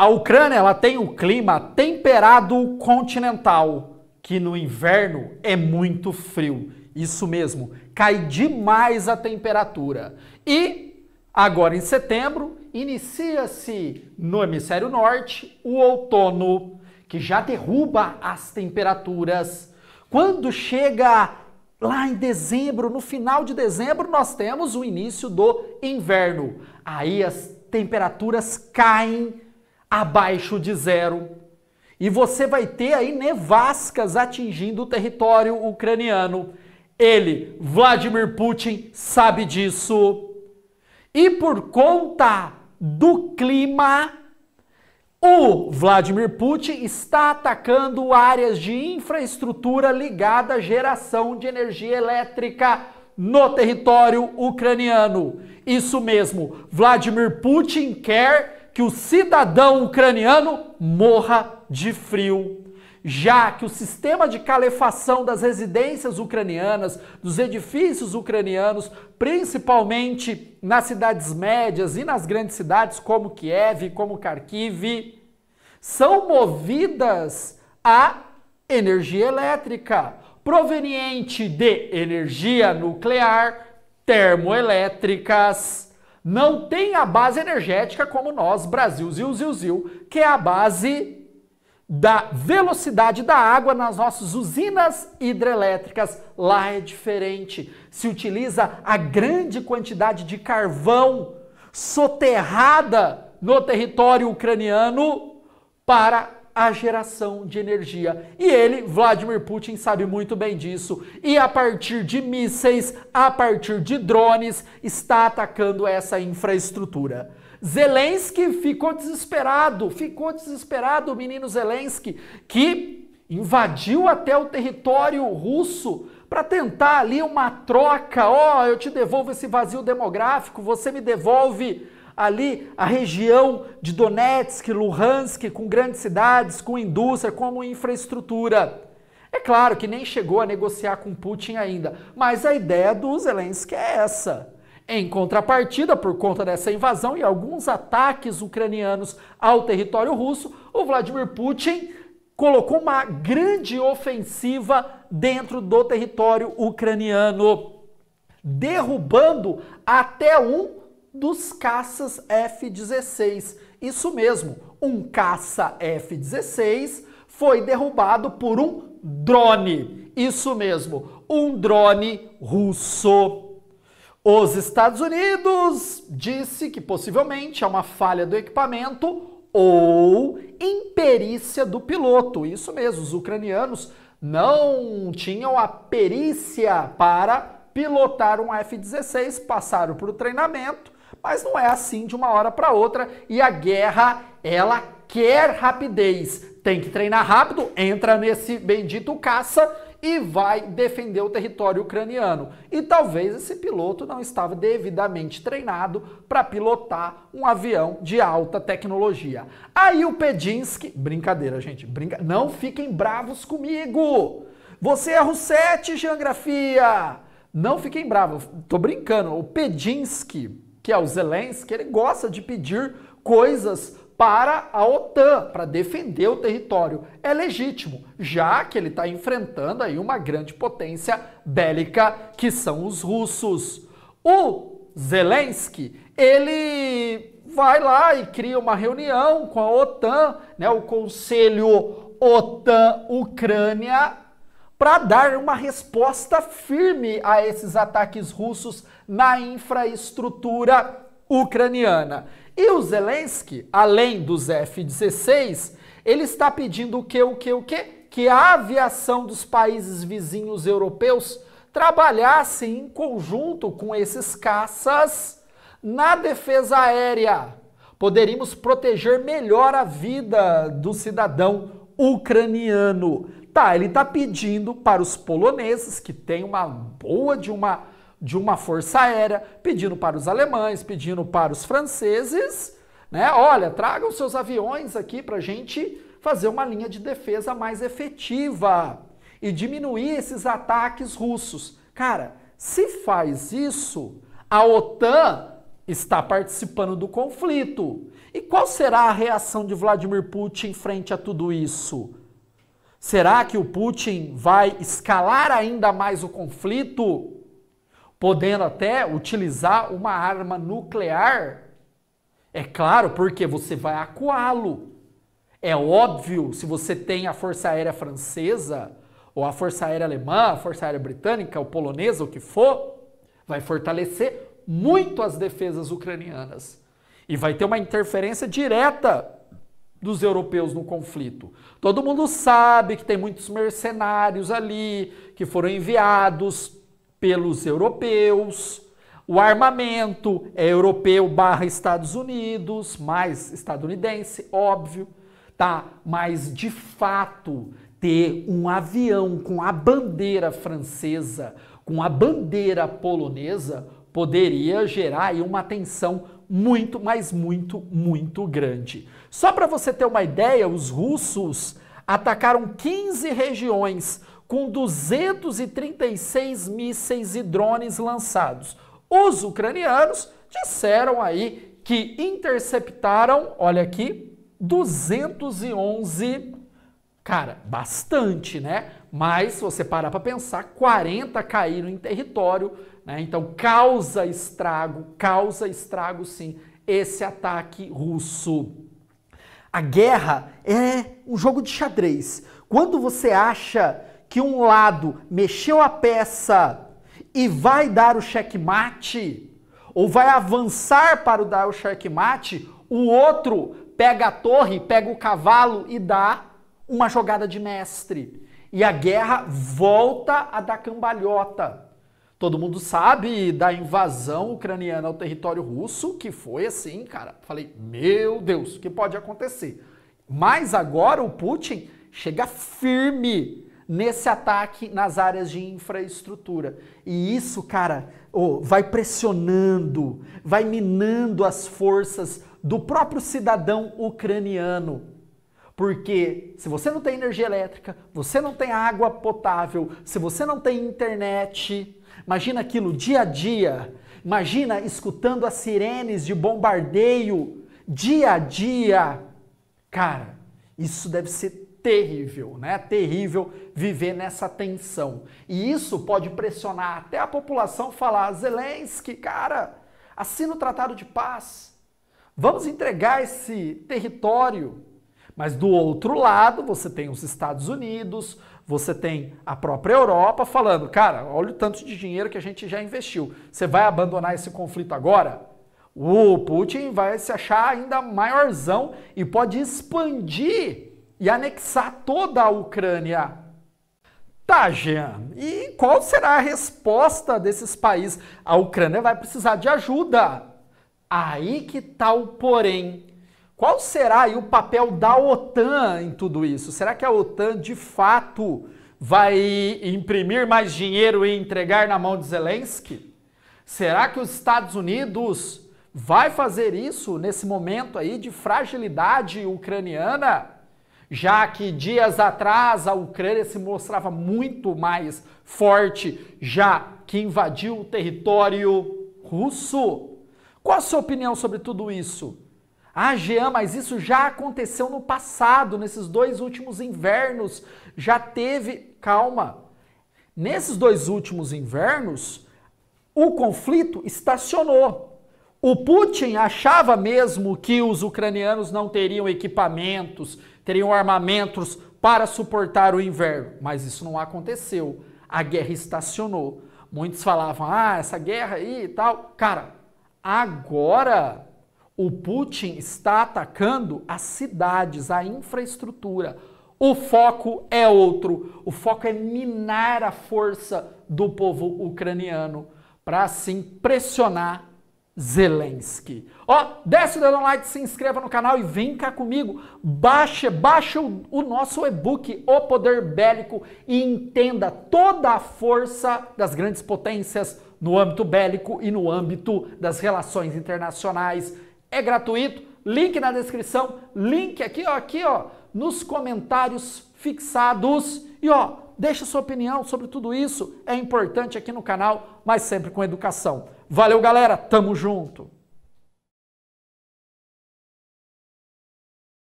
A Ucrânia ela tem um clima temperado continental, que no inverno é muito frio. Isso mesmo, cai demais a temperatura. E agora em setembro inicia-se no hemisfério norte o outono, que já derruba as temperaturas. Quando chega lá em dezembro, no final de dezembro, nós temos o início do inverno. Aí as temperaturas caem abaixo de zero. E você vai ter aí nevascas atingindo o território ucraniano. Ele, Vladimir Putin, sabe disso. E por conta do clima, o Vladimir Putin está atacando áreas de infraestrutura ligada à geração de energia elétrica no território ucraniano. Isso mesmo, Vladimir Putin quer que o cidadão ucraniano morra de frio já que o sistema de calefação das residências ucranianas, dos edifícios ucranianos, principalmente nas cidades médias e nas grandes cidades como Kiev, como Kharkiv, são movidas a energia elétrica, proveniente de energia nuclear, termoelétricas, não tem a base energética como nós, Brasil, Zil, Zil, Zil, que é a base da velocidade da água nas nossas usinas hidrelétricas. Lá é diferente. Se utiliza a grande quantidade de carvão soterrada no território ucraniano para a geração de energia. E ele, Vladimir Putin, sabe muito bem disso. E a partir de mísseis, a partir de drones, está atacando essa infraestrutura. Zelensky ficou desesperado, ficou desesperado o menino Zelensky, que invadiu até o território russo para tentar ali uma troca. Ó, oh, eu te devolvo esse vazio demográfico, você me devolve ali a região de Donetsk, Luhansk, com grandes cidades, com indústria, como infraestrutura. É claro que nem chegou a negociar com Putin ainda, mas a ideia do Zelensky é essa. Em contrapartida, por conta dessa invasão e alguns ataques ucranianos ao território russo, o Vladimir Putin colocou uma grande ofensiva dentro do território ucraniano, derrubando até um dos caças F-16. Isso mesmo, um caça F-16 foi derrubado por um drone. Isso mesmo, um drone russo. Os Estados Unidos disse que possivelmente é uma falha do equipamento ou imperícia do piloto. Isso mesmo, os ucranianos não tinham a perícia para pilotar um F-16, passaram para o treinamento mas não é assim de uma hora para outra e a guerra, ela quer rapidez. Tem que treinar rápido, entra nesse bendito caça e vai defender o território ucraniano. E talvez esse piloto não estava devidamente treinado para pilotar um avião de alta tecnologia. Aí o Pedinsky, brincadeira, gente, brinca... não fiquem bravos comigo. Você é erra o 7, geografia. Não fiquem bravos, tô brincando. O Pedinsky que é o Zelensky, ele gosta de pedir coisas para a OTAN, para defender o território. É legítimo, já que ele está enfrentando aí uma grande potência bélica, que são os russos. O Zelensky, ele vai lá e cria uma reunião com a OTAN, né, o Conselho OTAN-Ucrânia para dar uma resposta firme a esses ataques russos na infraestrutura ucraniana. E o Zelensky, além dos F-16, ele está pedindo o que, o que, o que? Que a aviação dos países vizinhos europeus trabalhasse em conjunto com esses caças na defesa aérea. Poderíamos proteger melhor a vida do cidadão ucraniano. Tá, ele está pedindo para os poloneses, que tem uma boa de uma, de uma força aérea, pedindo para os alemães, pedindo para os franceses, né? Olha, tragam seus aviões aqui para a gente fazer uma linha de defesa mais efetiva e diminuir esses ataques russos. Cara, se faz isso, a OTAN está participando do conflito. E qual será a reação de Vladimir Putin frente a tudo isso? Será que o Putin vai escalar ainda mais o conflito, podendo até utilizar uma arma nuclear? É claro, porque você vai acuá-lo. É óbvio, se você tem a Força Aérea Francesa, ou a Força Aérea Alemã, a Força Aérea Britânica, ou polonesa, o que for, vai fortalecer muito as defesas ucranianas. E vai ter uma interferência direta dos europeus no conflito. Todo mundo sabe que tem muitos mercenários ali que foram enviados pelos europeus. O armamento é europeu barra Estados Unidos, mais estadunidense, óbvio, tá? Mas de fato ter um avião com a bandeira francesa, com a bandeira polonesa, poderia gerar aí uma tensão muito, mas muito, muito grande. Só para você ter uma ideia, os russos atacaram 15 regiões com 236 mísseis e drones lançados. Os ucranianos disseram aí que interceptaram, olha aqui, 211 Cara, bastante, né? Mas se você parar para pensar, 40 caíram em território, né? Então causa estrago, causa estrago sim, esse ataque russo. A guerra é um jogo de xadrez. Quando você acha que um lado mexeu a peça e vai dar o checkmate, ou vai avançar para dar o checkmate, o outro pega a torre, pega o cavalo e dá uma jogada de mestre. E a guerra volta a dar cambalhota. Todo mundo sabe da invasão ucraniana ao território russo, que foi assim, cara. Falei, meu Deus, o que pode acontecer? Mas agora o Putin chega firme nesse ataque nas áreas de infraestrutura. E isso, cara, oh, vai pressionando, vai minando as forças do próprio cidadão ucraniano. Porque se você não tem energia elétrica, você não tem água potável, se você não tem internet, imagina aquilo dia a dia, imagina escutando as sirenes de bombardeio dia a dia. Cara, isso deve ser terrível, né? Terrível viver nessa tensão. E isso pode pressionar até a população falar: Zelensky, cara, assina o tratado de paz. Vamos entregar esse território. Mas do outro lado, você tem os Estados Unidos, você tem a própria Europa falando: cara, olha o tanto de dinheiro que a gente já investiu. Você vai abandonar esse conflito agora? O Putin vai se achar ainda maiorzão e pode expandir e anexar toda a Ucrânia. Tá, Jean, e qual será a resposta desses países? A Ucrânia vai precisar de ajuda. Aí que tal, tá porém. Qual será o papel da OTAN em tudo isso? Será que a OTAN de fato vai imprimir mais dinheiro e entregar na mão de Zelensky? Será que os Estados Unidos vai fazer isso nesse momento aí de fragilidade ucraniana? Já que dias atrás a Ucrânia se mostrava muito mais forte, já que invadiu o território russo. Qual a sua opinião sobre tudo isso? Ah, Jean, mas isso já aconteceu no passado, nesses dois últimos invernos. Já teve. Calma. Nesses dois últimos invernos, o conflito estacionou. O Putin achava mesmo que os ucranianos não teriam equipamentos, teriam armamentos para suportar o inverno, mas isso não aconteceu. A guerra estacionou. Muitos falavam: "Ah, essa guerra aí e tal". Cara, agora o Putin está atacando as cidades, a infraestrutura. O foco é outro. O foco é minar a força do povo ucraniano para assim pressionar Zelensky. Ó, oh, desce o no like, se inscreva no canal e vem cá comigo. Baixa, baixa o, o nosso e-book O Poder Bélico e entenda toda a força das grandes potências no âmbito bélico e no âmbito das relações internacionais é gratuito, link na descrição, link aqui, ó, aqui, ó, nos comentários fixados. E ó, deixa sua opinião sobre tudo isso, é importante aqui no canal, mas sempre com educação. Valeu, galera, tamo junto.